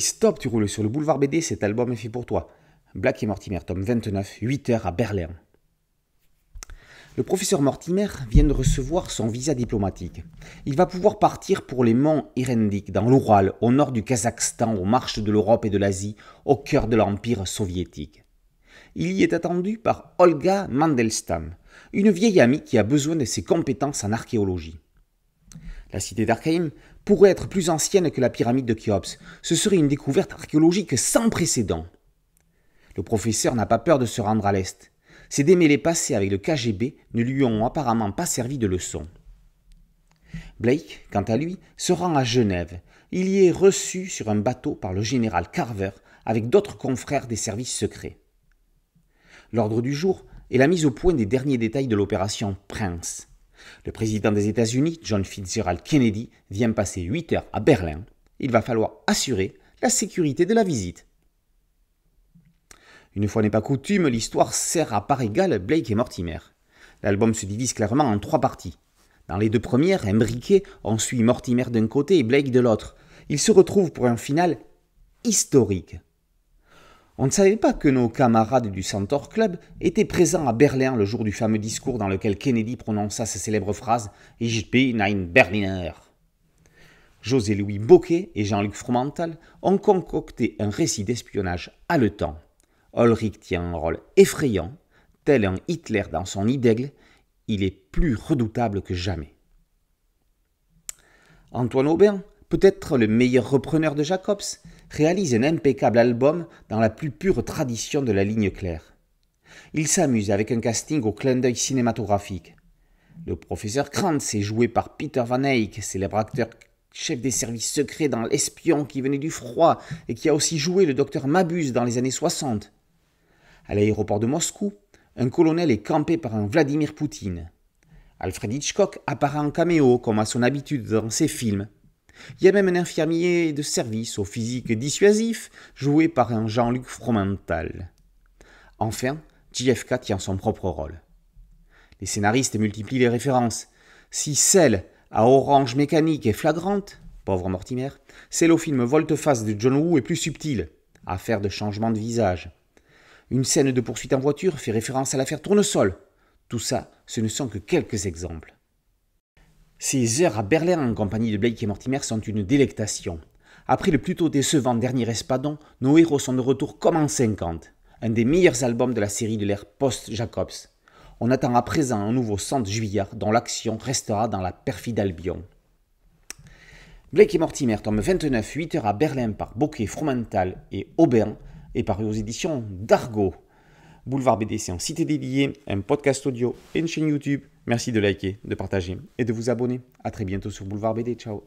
stop, tu roules sur le boulevard BD, cet album est fait pour toi. Black et Mortimer, tome 29, 8 h à Berlin. Le professeur Mortimer vient de recevoir son visa diplomatique. Il va pouvoir partir pour les monts Irendik, dans l'Oural, au nord du Kazakhstan, aux marches de l'Europe et de l'Asie, au cœur de l'Empire soviétique. Il y est attendu par Olga Mandelstam, une vieille amie qui a besoin de ses compétences en archéologie. La cité d'Arkheim pourrait être plus ancienne que la pyramide de Khéops. Ce serait une découverte archéologique sans précédent. Le professeur n'a pas peur de se rendre à l'Est. Ses démêlés passés avec le KGB ne lui ont apparemment pas servi de leçon. Blake, quant à lui, se rend à Genève. Il y est reçu sur un bateau par le général Carver avec d'autres confrères des services secrets. L'ordre du jour est la mise au point des derniers détails de l'opération Prince, le président des États-Unis, John Fitzgerald Kennedy, vient passer 8 heures à Berlin. Il va falloir assurer la sécurité de la visite. Une fois n'est pas coutume, l'histoire sert à part égale Blake et Mortimer. L'album se divise clairement en trois parties. Dans les deux premières, imbriquées, on suit Mortimer d'un côté et Blake de l'autre. Ils se retrouvent pour un final historique. On ne savait pas que nos camarades du Centaure Club étaient présents à Berlin le jour du fameux discours dans lequel Kennedy prononça sa célèbre phrase Ich bin ein Berliner. José-Louis Bocquet et Jean-Luc Fromental ont concocté un récit d'espionnage haletant. Ulrich tient un rôle effrayant, tel un Hitler dans son nid il est plus redoutable que jamais. Antoine Aubin, peut-être le meilleur repreneur de Jacobs, réalise un impeccable album dans la plus pure tradition de la ligne claire. Il s'amuse avec un casting au clin d'œil cinématographique. Le professeur Krantz est joué par Peter Van Eyck, célèbre acteur chef des services secrets dans L'Espion qui venait du froid et qui a aussi joué le docteur Mabuse dans les années 60. À l'aéroport de Moscou, un colonel est campé par un Vladimir Poutine. Alfred Hitchcock apparaît en caméo comme à son habitude dans ses films, il y a même un infirmier de service au physique dissuasif, joué par un Jean-Luc Fromental. Enfin, JFK tient son propre rôle. Les scénaristes multiplient les références. Si celle à Orange Mécanique est flagrante, pauvre Mortimer, celle au film Volte-face de John Woo est plus subtile, affaire de changement de visage. Une scène de poursuite en voiture fait référence à l'affaire Tournesol. Tout ça, ce ne sont que quelques exemples. Ces heures à Berlin en compagnie de Blake et Mortimer sont une délectation. Après le plutôt décevant dernier Espadon, nos héros sont de retour comme en 50, un des meilleurs albums de la série de l'ère post-Jacobs. On attend à présent un nouveau centre juillard dont l'action restera dans la perfide Albion. Blake et Mortimer, tome 29, 8 heures à Berlin par Bokeh, Fromental et Aubin, et paru aux éditions d'Argo. Boulevard BD, en Cité des un podcast audio et une chaîne YouTube. Merci de liker, de partager et de vous abonner. A très bientôt sur Boulevard BD. Ciao